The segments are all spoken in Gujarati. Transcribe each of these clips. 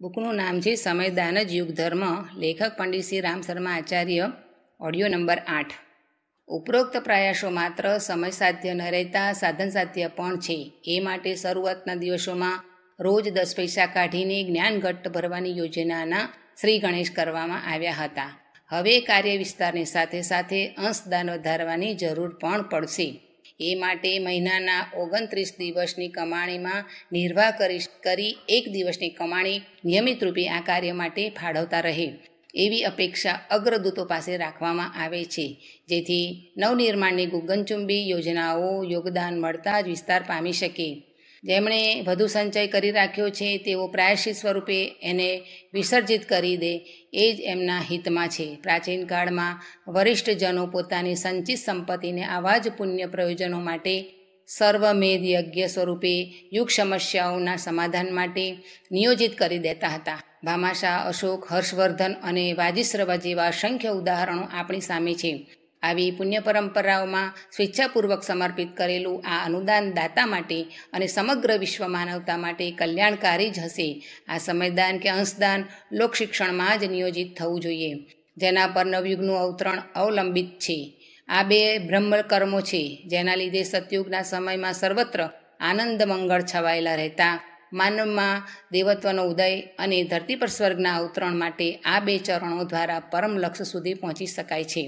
બુકનું નામ છે સમય દાનજ યુગ ધર્મ લેખક પંડિત શ્રી રામ શર્મા આચાર્ય ઓડિયો નંબર આઠ ઉપરોક્ત પ્રયાસો માત્ર સમય સાધ્ય ન રહેતા સાધન સાધ્ય પણ છે એ માટે શરૂઆતના દિવસોમાં રોજ દસ પૈસા કાઢીને જ્ઞાનઘટ્ટ ભરવાની યોજનાના શ્રી ગણેશ કરવામાં આવ્યા હતા હવે કાર્ય વિસ્તારની સાથે સાથે અંશદાન વધારવાની જરૂર પણ પડશે એ માટે મહિનાના ઓગણત્રીસ દિવસની કમાણીમાં નિર્વાહ કરી કરી એક દિવસની કમાણી નિયમિત રૂપે આ કાર્ય માટે ફાળવતા રહે એવી અપેક્ષા અગ્રદૂતો પાસે રાખવામાં આવે છે જેથી નવનિર્માણની ગુગનચુંબી યોજનાઓ યોગદાન મળતા જ વિસ્તાર પામી શકે જેમણે વધુ સંચય કરી રાખ્યો છે તેઓ પ્રાયશ્ચિત સ્વરૂપે એને વિસર્જિત કરી દે એ જ એમના હિતમાં છે પ્રાચીન કાળમાં વરિષ્ઠજનો પોતાની સંચિત સંપત્તિને આવા જ પુણ્ય પ્રયોજનો માટે સર્વમેધ યજ્ઞ સ્વરૂપે યુગ સમસ્યાઓના સમાધાન માટે નિયોજિત કરી દેતા હતા ભામાશા અશોક હર્ષવર્ધન અને વાજિશ્રવા જેવા અસંખ્ય ઉદાહરણો આપણી સામે છે આવી પુણ્ય પરંપરાઓમાં સ્વેચ્છાપૂર્વક સમર્પિત કરેલું આ અનુદાન દાતા માટે અને સમગ્ર વિશ્વ માનવતા માટે કલ્યાણકારી જ હશે આ સમયદાન કે અંશદાન લોકશિક્ષણમાં જ નિયોજિત થવું જોઈએ જેના પર નવયુગનું અવતરણ અવલંબિત છે આ બે બ્રહ્મ કર્મો છે જેના લીધે સતયુગના સમયમાં સર્વત્ર આનંદ મંગળ છવાયેલા રહેતા માનવમાં દેવત્વનો ઉદય અને ધરતી પર સ્વર્ગના અવતરણ માટે આ બે ચરણો દ્વારા પરમ લક્ષ્ય સુધી પહોંચી શકાય છે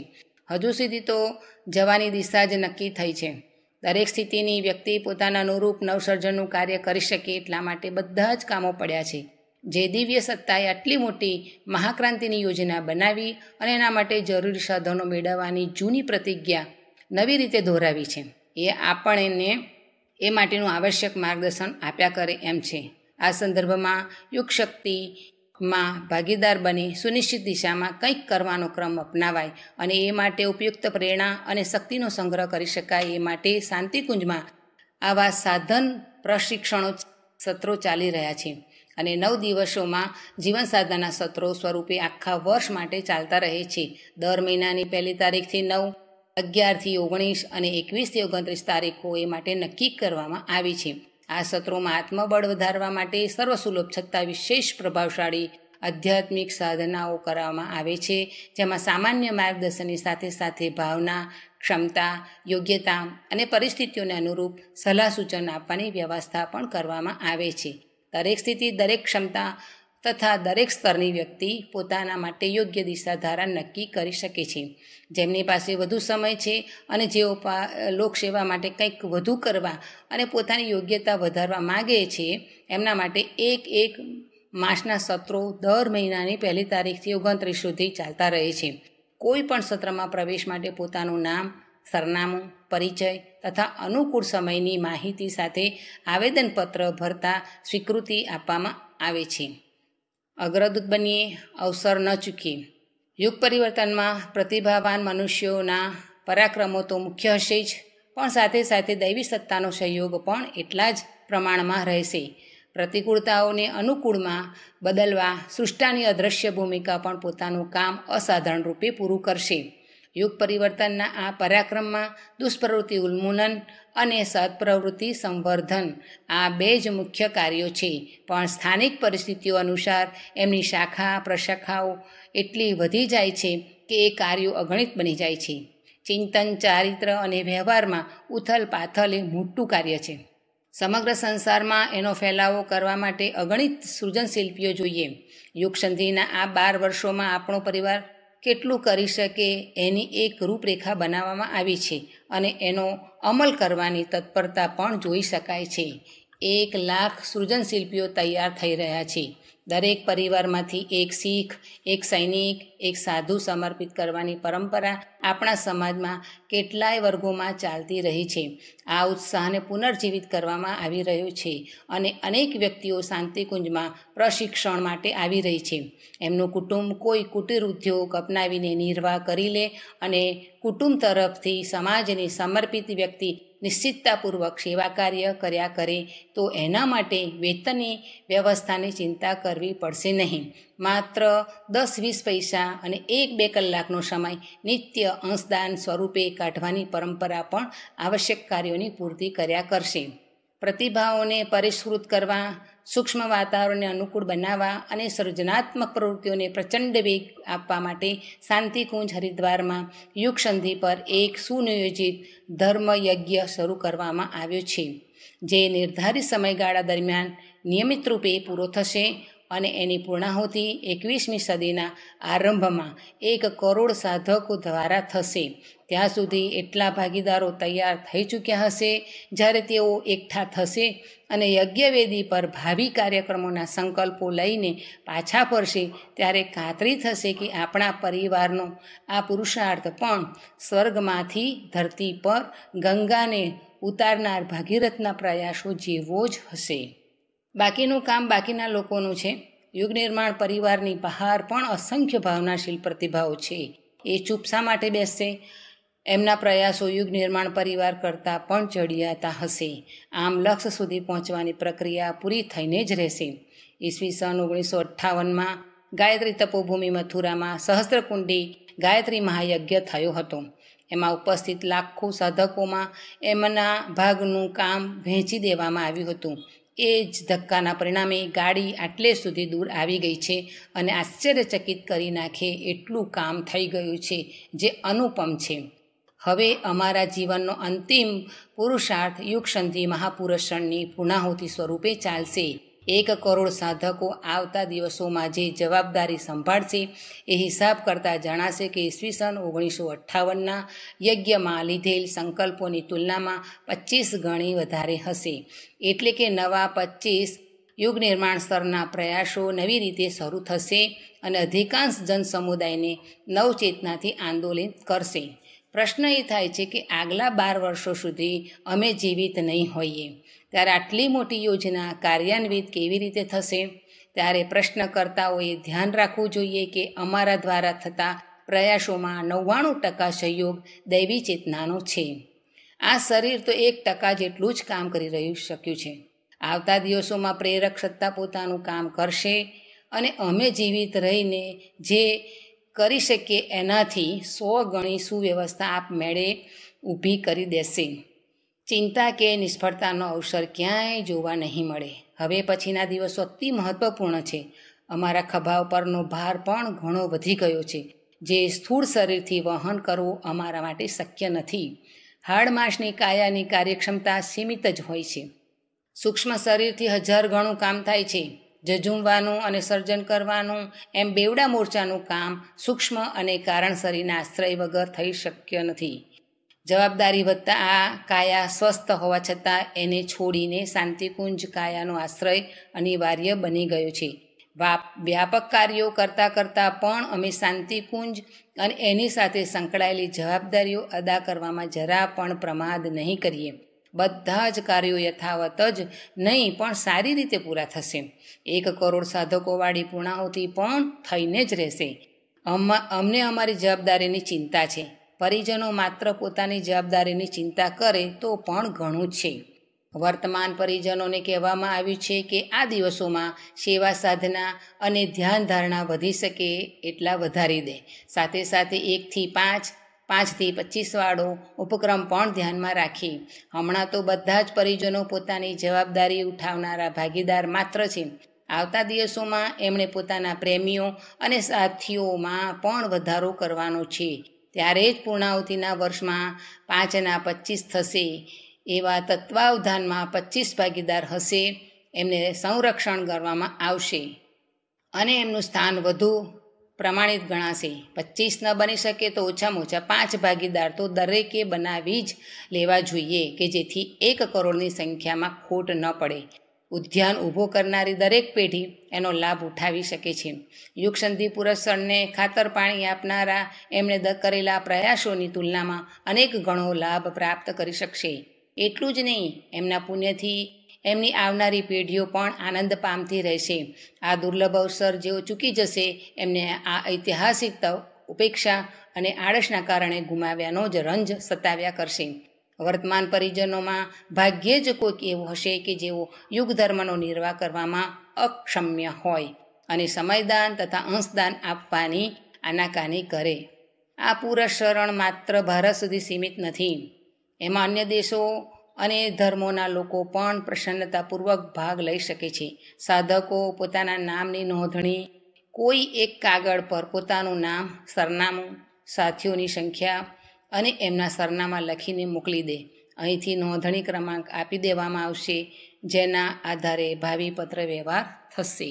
હજુ સુધી તો જવાની દિશા જ નક્કી થઈ છે દરેક સ્થિતિની વ્યક્તિ પોતાના અનુરૂપ નવસર્જનનું કાર્ય કરી શકે એટલા માટે બધા જ કામો પડ્યા છે જે દિવ્ય સત્તાએ આટલી મોટી મહાક્રાંતિની યોજના બનાવી અને એના માટે જરૂરી સાધનો મેળવવાની જૂની પ્રતિજ્ઞા નવી રીતે દોહરાવી છે એ આપણ એને એ માટેનું આવશ્યક માર્ગદર્શન આપ્યા કરે એમ છે આ સંદર્ભમાં યુગ શક્તિ માં ભાગીદાર બની સુનિશ્ચિત દિશામાં કંઈક કરવાનો ક્રમ અપનાવાય અને એ માટે ઉપયુક્ત પ્રેરણા અને શક્તિનો સંગ્રહ કરી શકાય એ માટે શાંતિકુંજમાં આવા સાધન પ્રશિક્ષણો સત્રો ચાલી રહ્યા છે અને નવ દિવસોમાં જીવન સાધનાના સત્રો સ્વરૂપે આખા વર્ષ માટે ચાલતા રહે છે દર મહિનાની પહેલી તારીખથી નવ અગિયારથી ઓગણીસ અને એકવીસથી ઓગણત્રીસ તારીખો એ માટે નક્કી કરવામાં આવી છે આ સત્રોમાં આત્મબળ વધારવા માટે સર્વસુલભ છતાં વિશેષ પ્રભાવશાળી આધ્યાત્મિક સાધનાઓ કરવામાં આવે છે જેમાં સામાન્ય માર્ગદર્શનની સાથે સાથે ભાવના ક્ષમતા યોગ્યતા અને પરિસ્થિતિઓને અનુરૂપ સલાહ સૂચન આપવાની વ્યવસ્થા પણ કરવામાં આવે છે દરેક સ્થિતિ દરેક ક્ષમતા તથા દરેક સ્તરની વ્યક્તિ પોતાના માટે યોગ્ય દિશા ધારા નક્કી કરી શકે છે જેમની પાસે વધુ સમય છે અને જેઓ લોકસેવા માટે કંઈક વધુ કરવા અને પોતાની યોગ્યતા વધારવા માગે છે એમના માટે એક એક માસના સત્રો દર મહિનાની પહેલી તારીખથી ઓગણત્રીસ સુધી ચાલતા રહે છે કોઈ પણ સત્રમાં પ્રવેશ માટે પોતાનું નામ સરનામું પરિચય તથા અનુકૂળ સમયની માહિતી સાથે આવેદનપત્ર ભરતા સ્વીકૃતિ આપવામાં આવે છે અગ્રદૂત બનીએ અવસર ન ચૂકીએ યુગ પરિવર્તનમાં પ્રતિભાવાન મનુષ્યોના પરાક્રમો તો મુખ્ય હશે જ પણ સાથે સાથે દૈવી સત્તાનો સહયોગ પણ એટલા જ પ્રમાણમાં રહેશે પ્રતિકૂળતાઓને અનુકૂળમાં બદલવા સૃષ્ટાની અદૃશ્ય ભૂમિકા પણ પોતાનું કામ અસાધારણ રૂપે પૂરું કરશે યુગ પરિવર્તનના આ પરાક્રમમાં દુષ્પ્રવૃત્તિ ઉન્મૂલન અને સત્પ્રવૃત્તિ સંવર્ધન આ બે જ મુખ્ય કાર્યો છે પણ સ્થાનિક પરિસ્થિતિઓ અનુસાર એમની શાખા પ્રશાખાઓ એટલી વધી જાય છે કે એ કાર્યો અગણિત બની જાય છે ચિંતન ચારિત્ર અને વ્યવહારમાં ઉથલ પાથલ એ મોટું કાર્ય છે સમગ્ર સંસારમાં એનો ફેલાવો કરવા માટે અગણિત સૃજનશિલ્પીઓ જોઈએ યુગસંધિના આ બાર વર્ષોમાં આપણો પરિવાર કેટલું કરી શકે એની એક રૂપરેખા બનાવવામાં આવી છે અને એનો અમલ કરવાની તત્પરતા પણ જોઈ શકાય છે એક લાખ સૃજનશિલ્પીઓ તૈયાર થઈ રહ્યા છે દરેક પરિવારમાંથી એક શીખ એક સૈનિક એક સાધુ સમર્પિત કરવાની પરંપરા આપણા સમાજમાં કેટલાય વર્ગોમાં ચાલતી રહી છે આ ઉત્સાહને પુનર્જીવિત કરવામાં આવી રહ્યો છે અને અનેક વ્યક્તિઓ શાંતિકુંજમાં પ્રશિક્ષણ માટે આવી રહી છે એમનું કુટુંબ કોઈ કુટીર ઉદ્યોગ અપનાવીને નિર્વાહ કરી લે અને કુટુંબ તરફથી સમાજને સમર્પિત વ્યક્તિ નિશ્ચિતતાપૂર્વક સેવા કાર્ય કર્યા કરે તો એના માટે વેતનની વ્યવસ્થાની ચિંતા કરવી પડશે નહીં માત્ર દસ વીસ પૈસા અને એક બે કલાકનો સમય નિત્ય અંશદાન સ્વરૂપે કાઢવાની પરંપરા પણ આવશ્યક કાર્યોની પૂર્તિ કર્યા કરશે પ્રતિભાઓને પરિષ્કૃત કરવા સૂક્ષ્મ વાતાવરણને અનુકૂળ બનાવવા અને સર્જનાત્મક પ્રવૃત્તિઓને પ્રચંડ વેગ આપવા માટે શાંતિકુંજ હરિદ્વારમાં યુગ સંધિ પર એક સુનિયોજિત ધર્મયજ્ઞ શરૂ કરવામાં આવ્યો છે જે નિર્ધારિત સમયગાળા દરમિયાન નિયમિત રૂપે પૂરો થશે અને એની પૂર્ણાહુતિ એકવીસમી સદીના આરંભમાં એક કરોડ સાધકો દ્વારા થશે ત્યાં સુધી એટલા ભાગીદારો તૈયાર થઈ ચૂક્યા હશે જ્યારે તેઓ એકઠા થશે અને યજ્ઞવેદી પર ભાવિ કાર્યક્રમોના સંકલ્પો લઈને પાછા પડશે ત્યારે ખાતરી થશે કે આપણા પરિવારનો આ પુરુષાર્થ પણ સ્વર્ગમાંથી ધરતી પર ગંગાને ઉતારનાર ભાગીરથના પ્રયાસો જેવો જ હશે બાકીનું કામ બાકીના લોકોનું છે યુગ નિર્માણ પરિવારની બહાર પણ અસંખ્ય ભાવનાશીલ પ્રતિભાઓ છે એ ચૂપ માટે બેસશે એમના પ્રયાસો યુગ નિર્માણ પરિવાર કરતાં પણ ચડિયાતા હશે આમ લક્ષ્ય સુધી પહોંચવાની પ્રક્રિયા પૂરી થઈને જ રહેશે ઈસવી સન ઓગણીસો અઠ્ઠાવનમાં ગાયત્રી તપોભૂમિ મથુરામાં સહસ્ત્રકુંડી ગાયત્રી મહાયજ્ઞ થયો હતો એમાં ઉપસ્થિત લાખો સાધકોમાં એમના ભાગનું કામ વહેંચી દેવામાં આવ્યું હતું એ જ ધક્કાના પરિણામે ગાડી આટલે સુધી દૂર આવી ગઈ છે અને આશ્ચર્યચકિત કરી નાખે એટલું કામ થઈ ગયું છે જે અનુપમ છે હવે અમારા જીવનનો અંતિમ પુરુષાર્થ યુગસંધિ મહાપુરુષણની પુનાહુતિ સ્વરૂપે ચાલશે એક કરોડ સાધકો આવતા દિવસોમાં જે જવાબદારી સંભાળશે એ હિસાબ કરતાં જણાશે કે ઈસવીસન ઓગણીસો અઠ્ઠાવનના યજ્ઞમાં લીધેલ સંકલ્પોની તુલનામાં પચીસ ગણી વધારે હશે એટલે કે નવા પચીસ યુગ નિર્માણ સ્તરના પ્રયાસો નવી રીતે શરૂ થશે અને અધિકાંશ જનસમુદાયને નવચેતનાથી આંદોલિત કરશે પ્રશ્ન એ થાય છે કે આગલા બાર વર્ષો સુધી અમે જીવિત નહીં હોઈએ ત્યારે આટલી મોટી યોજના કાર્યાન્વિત કેવી રીતે થશે ત્યારે પ્રશ્નકર્તાઓએ ધ્યાન રાખવું જોઈએ કે અમારા દ્વારા થતા પ્રયાસોમાં નવ્વાણું ટકા સહયોગ દૈવી ચેતનાનો છે આ શરીર તો એક ટકા જેટલું જ કામ કરી રહ્યું શક્યું છે આવતા દિવસોમાં પ્રેરક સત્તા પોતાનું કામ કરશે અને અમે જીવિત રહીને જે કરી શકીએ એનાથી સો ગણી સુવ્યવસ્થા આપમેળે ઊભી કરી દેશે ચિંતા કે નિષ્ફળતાનો અવસર ક્યાંય જોવા નહીં મળે હવે પછીના દિવસો અતિ મહત્વપૂર્ણ છે અમારા ખભાવ પરનો ભાર પણ ઘણો વધી ગયો છે જે સ્થૂળ શરીરથી વહન કરવું અમારા માટે શક્ય નથી હાડમાંસની કાયાની કાર્યક્ષમતા સીમિત જ હોય છે સૂક્ષ્મ શરીરથી હજાર ગણું કામ થાય છે જજુમવાનું અને સર્જન કરવાનું એમ બેવડા મોરચાનું કામ સૂક્ષ્મ અને કારણસરીના આશ્રય વગર થઈ શક્ય નથી જવાબદારી વધતા આ કાયા સ્વસ્થ હોવા છતાં એને છોડીને શાંતિકુંજ કાયાનો આશ્રય અનિવાર્ય બની ગયો છે વ્યાપક કાર્યો કરતાં કરતાં પણ અમે શાંતિકુંજ અને એની સાથે સંકળાયેલી જવાબદારીઓ અદા કરવામાં જરા પણ પ્રમાદ નહીં કરીએ બધા જ કાર્યો યથાવત જ નહીં પણ સારી રીતે પૂરા થશે એક કરોડ સાધકોવાળી પૂર્ણાહુતિ પણ થઈને જ રહેશે અમને અમારી જવાબદારીની ચિંતા છે પરિજનો માત્ર પોતાની જવાબદારીની ચિંતા કરે તો પણ ઘણું છે વર્તમાન પરિજનોને કહેવામાં આવ્યું છે કે આ દિવસોમાં સેવા સાધના અને ધ્યાન ધારણા વધી શકે એટલા વધારી દે સાથે સાથે એકથી પાંચ પાંચથી પચીસવાળો ઉપક્રમ પણ ધ્યાનમાં રાખી હમણાં તો બધા જ પરિજનો પોતાની જવાબદારી ઉઠાવનારા ભાગીદાર માત્ર છે આવતા દિવસોમાં એમણે પોતાના પ્રેમીઓ અને સાથીઓમાં પણ વધારો કરવાનો છે ત્યારે જ પૂર્ણાવતીના વર્ષમાં પાંચના પચીસ થશે એવા તત્વાવધાનમાં પચીસ ભાગીદાર હશે એમને સંરક્ષણ કરવામાં આવશે અને એમનું સ્થાન વધુ પ્રમાણિત ગણાશે પચીસ ન બની શકે તો ઓછામાં ઓછા પાંચ ભાગીદાર તો દરેકે બનાવી જ લેવા જોઈએ કે જેથી એક કરોડની સંખ્યામાં ખોટ ન પડે ઉદ્યાન ઊભો કરનારી દરેક પેઢી એનો લાભ ઉઠાવી શકે છે યુગસંધિ પુરસ્સરને ખાતર પાણી આપનારા એમણે કરેલા પ્રયાસોની તુલનામાં અનેક ગણો લાભ પ્રાપ્ત કરી શકશે એટલું જ નહીં એમના પુણ્યથી એમની આવનારી પેઢીઓ પણ આનંદ પામતી રહેશે આ દુર્લભ અવસર જેઓ ચૂકી જશે એમને આ ઐતિહાસિક ઉપેક્ષા અને આળસના કારણે ગુમાવ્યાનો જ રંજ સતાવ્યા કરશે વર્તમાન પરિજનોમાં ભાગ્યે જ કોઈક એવું હશે કે જેઓ યુગ ધર્મનો નિર્વાહ કરવામાં અક્ષમ્ય હોય અને સમયદાન તથા અંશદાન આપવાની આનાકાની કરે આ પુરસ્સરણ માત્ર ભારત સુધી સીમિત નથી એમાં અન્ય દેશો અને ધર્મોના લોકો પણ પ્રસન્નતાપૂર્વક ભાગ લઈ શકે છે સાધકો પોતાના નામની નોંધણી કોઈ એક કાગળ પર પોતાનું નામ સરનામું સાથીઓની સંખ્યા અને એમના સરનામાં લખીને મોકલી દે અહીંથી નોંધણી ક્રમાંક આપી દેવામાં આવશે જેના આધારે ભાવિ પત્ર વ્યવહાર થશે